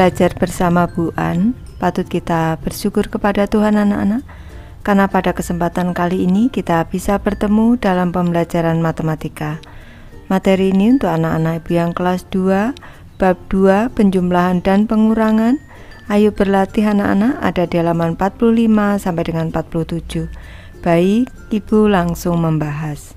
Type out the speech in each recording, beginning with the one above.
belajar bersama Bu An, patut kita bersyukur kepada Tuhan anak-anak karena pada kesempatan kali ini kita bisa bertemu dalam pembelajaran matematika. Materi ini untuk anak-anak ibu yang kelas 2, bab 2 penjumlahan dan pengurangan. Ayo berlatih anak-anak ada di halaman 45 sampai dengan 47. Baik, Ibu langsung membahas.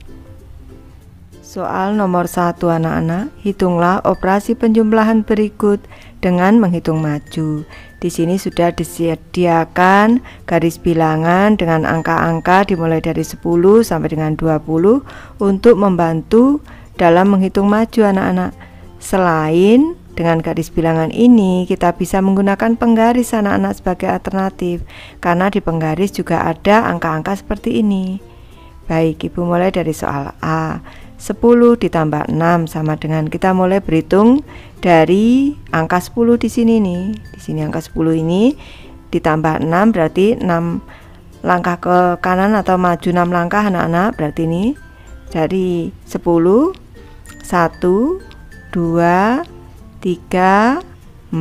Soal nomor satu anak-anak, hitunglah operasi penjumlahan berikut dengan menghitung maju. Di sini sudah disediakan garis bilangan dengan angka-angka dimulai dari 10 sampai dengan 20 untuk membantu dalam menghitung maju anak-anak. Selain dengan garis bilangan ini, kita bisa menggunakan penggaris anak-anak sebagai alternatif karena di penggaris juga ada angka-angka seperti ini. Baik, Ibu mulai dari soal A. 10 ditambah 6 sama dengan kita mulai berhitung dari angka 10 di sini nih. Di sini angka 10 ini ditambah 6 berarti 6 langkah ke kanan atau maju 6 langkah anak-anak berarti ini dari 10 1 2 3 4 5 6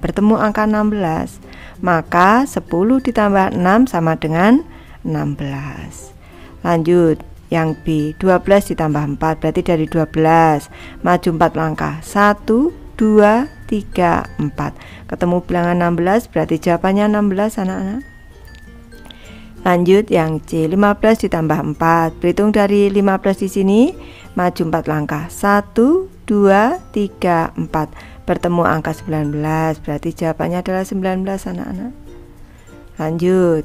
bertemu angka 16 maka 10 ditambah 6 sama dengan 16 Lanjut yang B 12 ditambah 4 berarti dari 12 maju 4 langkah 1 2 3 4 ketemu bilangan 16 berarti jawabannya 16 anak-anak lanjut yang C 15 ditambah 4 berhitung dari 15 di sini maju 4 langkah 1 2 3 4 bertemu angka 19 berarti jawabannya adalah 19 anak-anak lanjut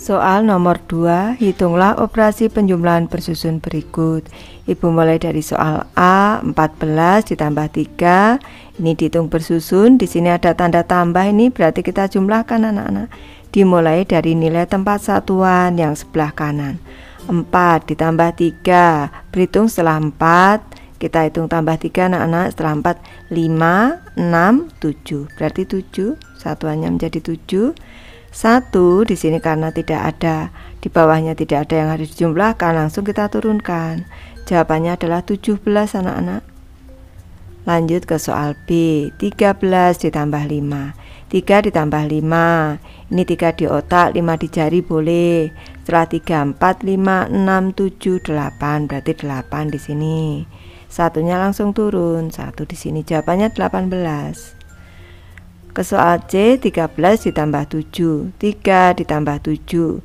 Soal nomor 2, hitunglah operasi penjumlahan bersusun berikut. Ibu mulai dari soal A, 14 ditambah 3. Ini dihitung bersusun, di sini ada tanda tambah ini berarti kita jumlahkan anak-anak. Dimulai dari nilai tempat satuan yang sebelah kanan. 4 ditambah 3, berhitung setelah 4. Kita hitung tambah 3 anak-anak setelah 4, 5, 6, 7. Berarti 7, satuannya menjadi 7. Satu di sini karena tidak ada di bawahnya tidak ada yang harus dijumlahkan, langsung kita turunkan. Jawabannya adalah 17 anak-anak. Lanjut ke soal B, 13 ditambah 5. 3 ditambah 5. Ini 3 di otak, 5 di jari boleh. Setelah 3 4 5 6 7 8, berarti 8 di sini. Satunya langsung turun, satu di sini. Jawabannya 18. Ke soal C 13 ditambah 7 3 ditambah 7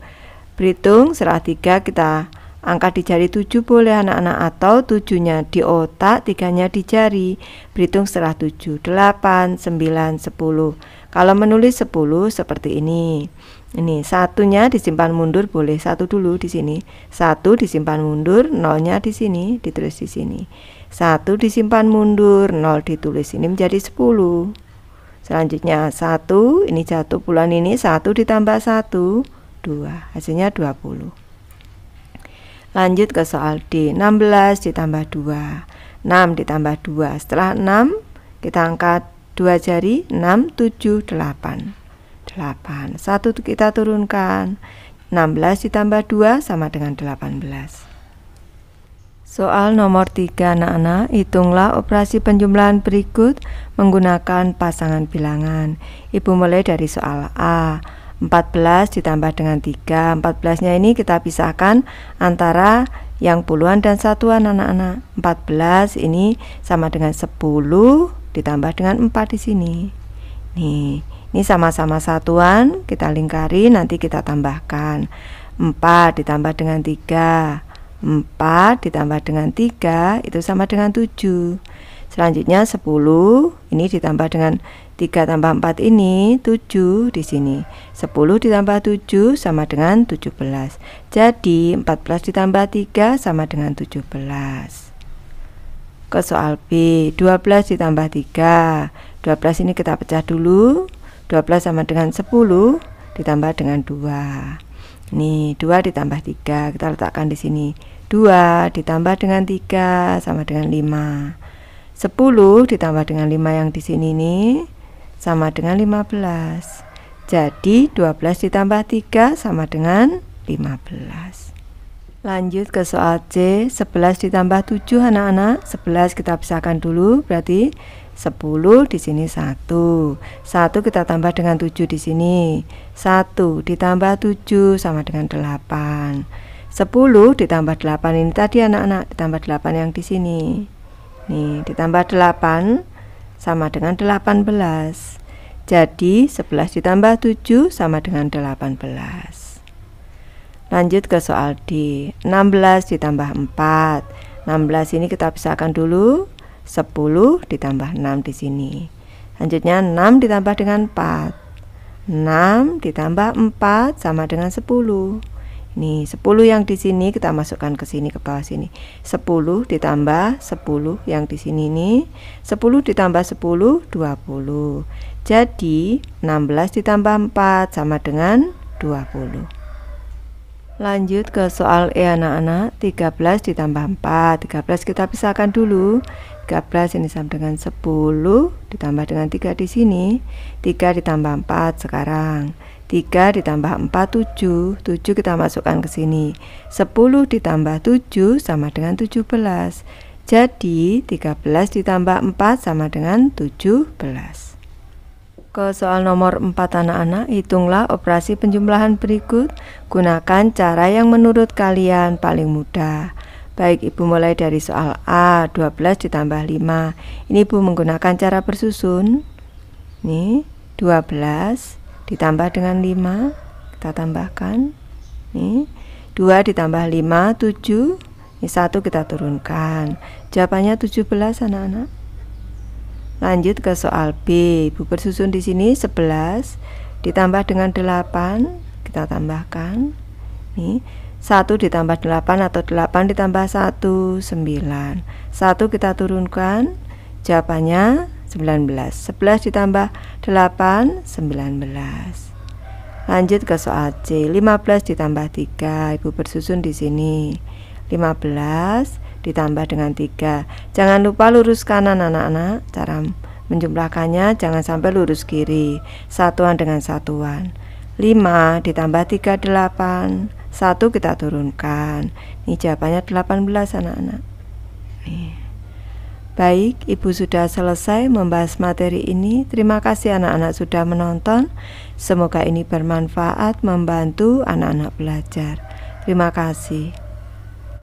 Berhitung setelah 3 kita angka di jari 7 boleh anak-anak atau 7 nya di otak 3 nya di jari Berhitung setelah 7 8, 9, 10 Kalau menulis 10 seperti ini ini satunya disimpan mundur boleh satu dulu di sini satu disimpan mundur nolnya di sini ditulis di sini satu disimpan mundur nol ditulis ini menjadi 10 Selanjutnya 1, ini jatuh bulan ini 1 ditambah 1, 2. Hasilnya 20. Lanjut ke soal D, 16 ditambah 2. 6 ditambah 2. Setelah 6, kita angkat 2 jari, 6, 7, 8. 8. 1 kita turunkan. 16 ditambah 2 sama dengan 18. Soal nomor 3 anak-anak, hitunglah operasi penjumlahan berikut menggunakan pasangan bilangan. Ibu mulai dari soal A. 14 ditambah dengan 3. 14-nya ini kita pisahkan antara yang puluhan dan satuan anak-anak. 14 ini sama dengan 10 ditambah dengan 4 di sini. Nih, ini sama-sama satuan, kita lingkari nanti kita tambahkan. 4 ditambah dengan 3. 4 ditambah dengan 3 itu sama dengan 7 Selanjutnya 10 ini ditambah dengan 3 tambah 4 ini 7 di sini 10 ditambah 7 sama dengan 17 Jadi 14 ditambah 3 sama dengan 17 Ke soal B 12 ditambah 3 12 ini kita pecah dulu 12 sama dengan 10 ditambah dengan 2 ini 2 ditambah 3 Kita letakkan di sini 2 ditambah dengan 3 sama dengan 5 10 ditambah dengan 5 yang di sini nih sama dengan 15 Jadi 12 ditambah 3 sama dengan 15 Lanjut ke soal C, 11 ditambah 7 anak-anak. 11 kita pisahkan dulu, berarti 10 di sini 1. 1 kita tambah dengan 7 di sini. 1 ditambah 7 sama dengan 8. 10 ditambah 8 ini tadi anak-anak, ditambah 8 yang di sini. Nih, ditambah 8 sama dengan 18. Jadi 11 ditambah 7 sama dengan 18. Lanjut ke soal D 16 ditambah 4 16 ini kita pisahkan dulu 10 ditambah 6 di sini lanjutnya 6 ditambah dengan 4 6 ditambah 4 sama dengan 10 ini 10 yang di sini kita masukkan ke sini ke bawah sini 10 ditambah 10 yang di sini ini, 10 ditambah 10 20 Jadi 16 ditambah 4 sama dengan 20 Lanjut ke soal E anak-anak 13 ditambah 4 13 kita pisahkan dulu 13 ini sama dengan 10 Ditambah dengan 3 di sini 3 ditambah 4 sekarang 3 ditambah 4 7 7 kita masukkan ke sini 10 ditambah 7 sama dengan 17 Jadi 13 ditambah 4 sama dengan 17 ke soal nomor 4 anak-anak, hitunglah operasi penjumlahan berikut. Gunakan cara yang menurut kalian paling mudah. Baik, Ibu mulai dari soal A, 12 ditambah 5. Ini Ibu menggunakan cara bersusun. Nih, 12 ditambah dengan 5, kita tambahkan. Nih, 2 ditambah 5, 7. Ini 1 kita turunkan. Jawabannya 17 anak-anak. Lanjut ke soal B. Ibu bersusun di sini 11 ditambah dengan 8, kita tambahkan. Nih, 1 ditambah 8 atau 8 ditambah 1 9. 1 kita turunkan, jawabannya 19. 11 ditambah 8 19. Lanjut ke soal C. 15 ditambah 3, Ibu bersusun di sini. 15 ditambah dengan 3 Jangan lupa lurus kanan anak-anak Cara menjumlahkannya jangan sampai lurus kiri Satuan dengan satuan 5 ditambah 3 8 1 kita turunkan Ini jawabannya 18 anak-anak Baik, Ibu sudah selesai membahas materi ini. Terima kasih anak-anak sudah menonton. Semoga ini bermanfaat membantu anak-anak belajar. Terima kasih.